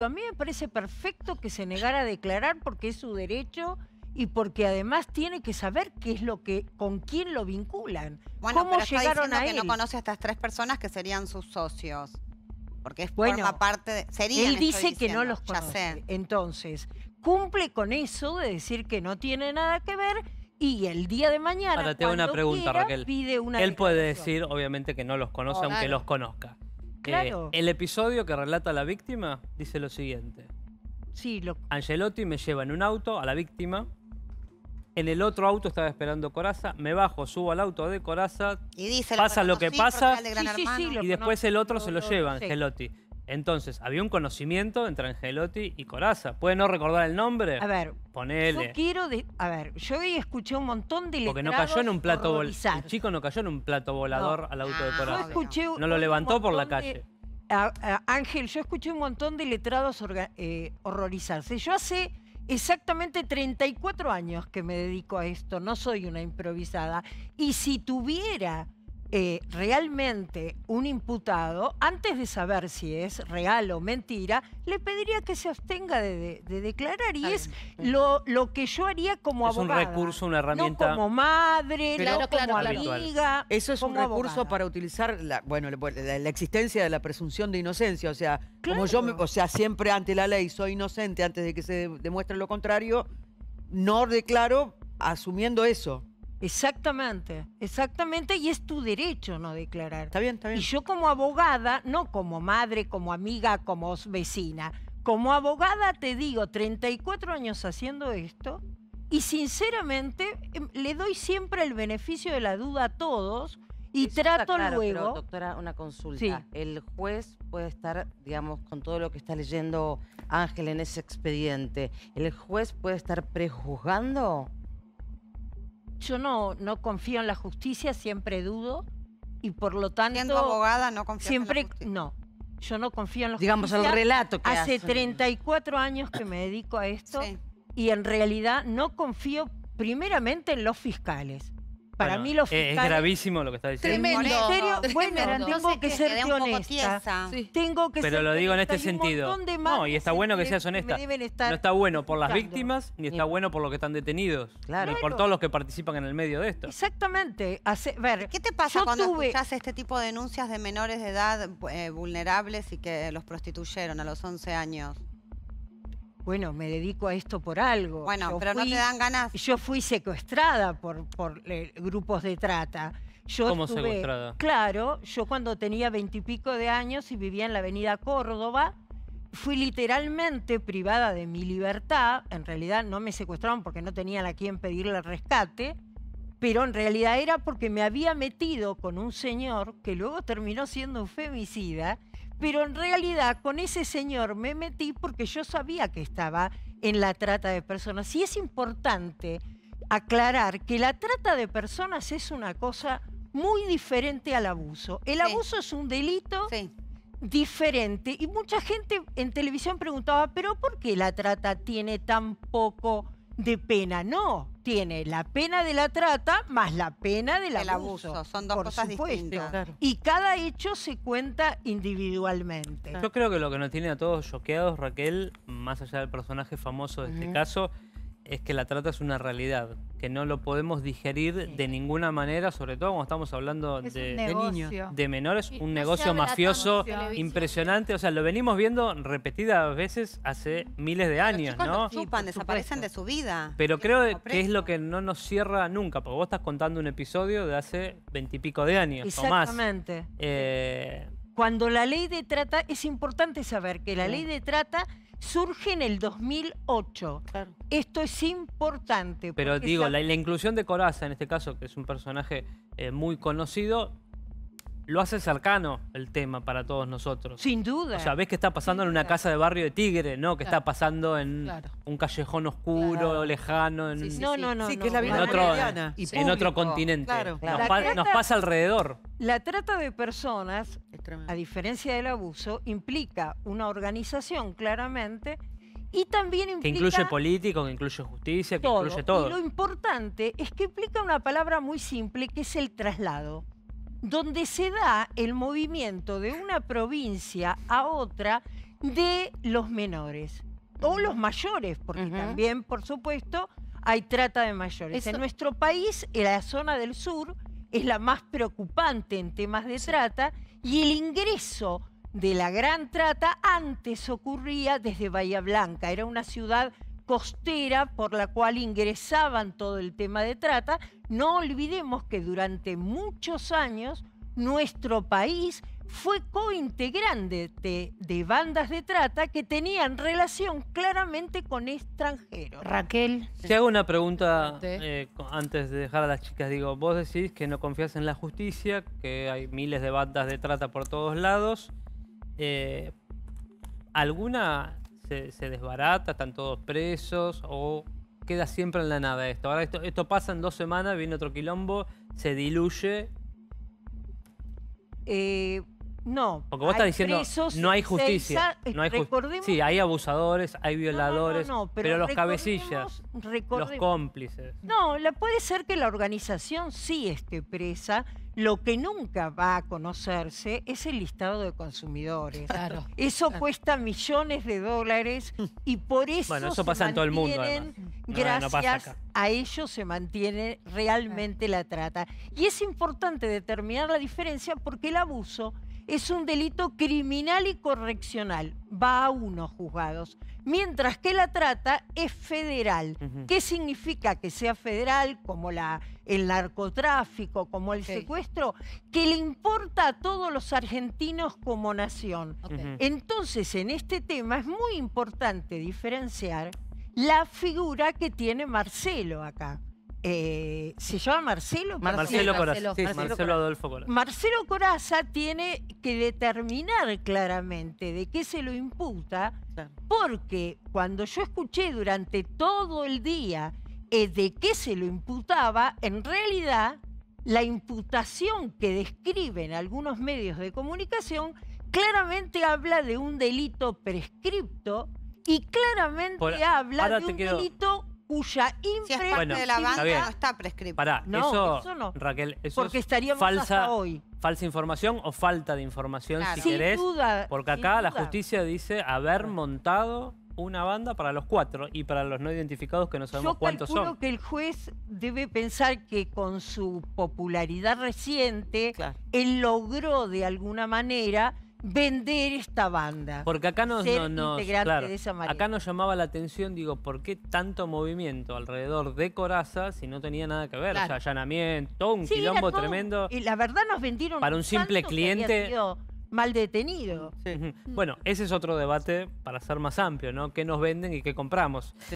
A mí me parece perfecto que se negara a declarar porque es su derecho y porque además tiene que saber qué es lo que, con quién lo vinculan. Bueno, llegaron a que no conoce a estas tres personas que serían sus socios. Porque es bueno, forma parte de, Él dice que no los conoce. Entonces, cumple con eso de decir que no tiene nada que ver y el día de mañana. Ahora te una pregunta, Raquel. una él puede decir, obviamente, que no los conoce, aunque los conozca el episodio que relata la víctima dice lo siguiente. Angelotti me lleva en un auto a la víctima. En el otro auto estaba esperando Coraza. Me bajo, subo al auto de Coraza. Y dice, pasa lo, que pasa. y después el otro se lo lleva Angelotti. Entonces, había un conocimiento entre Angelotti y Coraza. ¿Puede no recordar el nombre? A ver, ponele. Yo quiero. a ver, yo escuché un montón de letrados. Porque no cayó en un plato volador. El chico no cayó en un plato volador al auto de Coraza. no lo levantó por la calle. Ángel, yo escuché un montón de letrados eh, horrorizarse. Yo hace exactamente 34 años que me dedico a esto. No soy una improvisada. Y si tuviera eh, realmente un imputado, antes de saber si es real o mentira, le pediría que se abstenga de, declarar. Y es lo, lo, que yo haría como abogado abogada. Es un recurso, una herramienta. como madre, no como amiga. Eso es un recurso para utilizar la, bueno, la, existencia de la presunción de inocencia. O sea, como yo o sea, siempre ante la ley soy inocente antes de que se demuestre lo contrario, no declaro asumiendo eso. Exactamente, exactamente, y es tu derecho no declarar. Está bien, está bien. Y yo como abogada, no como madre, como amiga, como vecina, como abogada te digo, 34 años haciendo esto, y sinceramente em, le doy siempre el beneficio de la duda a todos y trato luego... doctora, una consulta. El juez puede estar, digamos, con todo lo que está leyendo Ángel en ese expediente, ¿el juez puede estar prejuzgando? yo no, no confío en la justicia, siempre dudo y por lo tanto... Siendo abogada no confío siempre, en la justicia. No, yo no confío en la Digamos, el relato que Hace hace. 34 años que me dedico a esto y en realidad no confío primeramente en los fiscales. Para mí lo fiscal... Es gravísimo lo que está diciendo. Tremendo. Bueno, tengo que ser honesta. Tengo que Pero lo digo en este sentido. No, y está bueno que seas honesta. No está bueno por las víctimas, ni está bueno por los que están detenidos. Claro. Ni por todos los que participan en el medio de esto. Exactamente. Hace, ver, ¿Qué te pasa cuando tuve... este tipo de denuncias de menores de edad eh, vulnerables y que los prostituyeron a los 11 años? bueno, me dedico a esto por algo. Bueno, pero no te dan ganas. Yo fui secuestrada por, por eh, grupos de trata. Yo ¿Cómo secuestrada? Claro, yo cuando tenía veintipico de años y vivía en la avenida Córdoba, fui literalmente privada de mi libertad. En realidad no me secuestraron porque no tenían a quien pedirle rescate, pero en realidad era porque me había metido con un señor que luego terminó siendo un femicida pero en realidad con ese señor me metí porque yo sabía que estaba en la trata de personas. Y es importante aclarar que la trata de personas es una cosa muy diferente al abuso. El abuso es un delito diferente y mucha gente en televisión preguntaba, pero ¿por qué la trata tiene tan poco de pena, no. Tiene la pena de la trata más la pena del abuso. Son dos cosas distintas. Y cada hecho se cuenta individualmente. Yo creo que lo que nos tiene a todos choqueados, Raquel, más allá del personaje famoso de este caso, es que la trata es una realidad, que no lo podemos digerir de ninguna manera, sobre todo cuando estamos hablando de, niños, de menores, un negocio mafioso impresionante. O sea, lo venimos viendo repetidas veces hace miles de años, ¿no? chupan, desaparecen de su vida. Pero creo que es lo que no nos cierra nunca, porque vos estás contando un episodio de hace veintipico de años o más. Exactamente. Eh, cuando la ley de trata, es importante saber que la ley de trata surge en el 2008. Esto es importante. Pero digo, la, inclusión de Coraza, en este caso, que es un personaje eh, muy conocido, lo hace cercano el tema para todos nosotros. Sin duda. O sea, ves que está pasando en una casa de barrio de Tigre, ¿no? Que está pasando en un callejón oscuro, lejano. En, sí, que la vida otro, continente. Nos, pasa alrededor. La trata de personas, a diferencia del abuso, implica una organización claramente y también implica... Que incluye político, que incluye justicia, que incluye todo. Y lo importante es que implica una palabra muy simple que es el traslado donde se da el movimiento de una provincia a otra de los menores o los mayores, porque también, por supuesto, hay trata de mayores. En nuestro país, en la zona del sur, es la más preocupante en temas de trata y el ingreso de la gran trata antes ocurría desde Bahía Blanca, era una ciudad costera por la cual ingresaban todo el tema de trata, no olvidemos que durante muchos años nuestro país fue cointegrante de, de, bandas de trata que tenían relación claramente con extranjeros. Raquel. Si hago una pregunta eh, antes de dejar a las chicas. Digo, vos decís que no confías en la justicia, que hay miles de bandas de trata por todos lados. Eh, ¿Alguna se, desbarata, están todos presos o queda siempre en la nada esto. Ahora esto, esto pasa en dos semanas, viene otro quilombo, se diluye. Eh, no. Porque vos estás diciendo, no hay justicia. no hay justicia. Sí, hay abusadores, hay violadores, pero, los cabecillas, los cómplices. No, puede ser que la organización sí esté presa. Lo que nunca va a conocerse es el listado de consumidores. Claro. Eso cuesta millones de dólares y por eso. Bueno, eso pasa en todo el mundo. Gracias a ellos se mantiene realmente la trata. Y es importante determinar la diferencia porque el abuso es un delito criminal y correccional, va a unos juzgados, mientras que la trata es federal. ¿Qué significa que sea federal, como el narcotráfico, como el secuestro? Que le importa a todos los argentinos como nación. Entonces, en este tema es muy importante diferenciar la figura que tiene Marcelo acá. Eh, se llama Marcelo. Marcelo, Marcelo, Coraza. Marcelo, Adolfo Coraza. Marcelo Coraza tiene que determinar claramente de qué se lo imputa, porque cuando yo escuché durante todo el día eh, de qué se lo imputaba, en realidad la imputación que describen algunos medios de comunicación claramente habla de un delito prescripto y claramente habla de un delito cuya Si de la banda, está prescrito. Para, No, eso, no. Raquel, eso Porque estaríamos falsa, hoy. falsa información o falta de información, si Sin porque acá la justicia dice haber montado una banda para los cuatro y para los no identificados que no sabemos Yo son. Yo creo que el juez debe pensar que con su popularidad reciente, él logró de alguna manera vender esta banda. Porque acá nos, acá nos llamaba la atención, digo, ¿por qué tanto movimiento alrededor de Coraza si no tenía nada que ver? O sea, allanamiento, un quilombo tremendo. Y la verdad nos vendieron para un simple cliente mal detenido. Bueno, ese es otro debate para ser más amplio, ¿no? ¿Qué nos venden y qué compramos?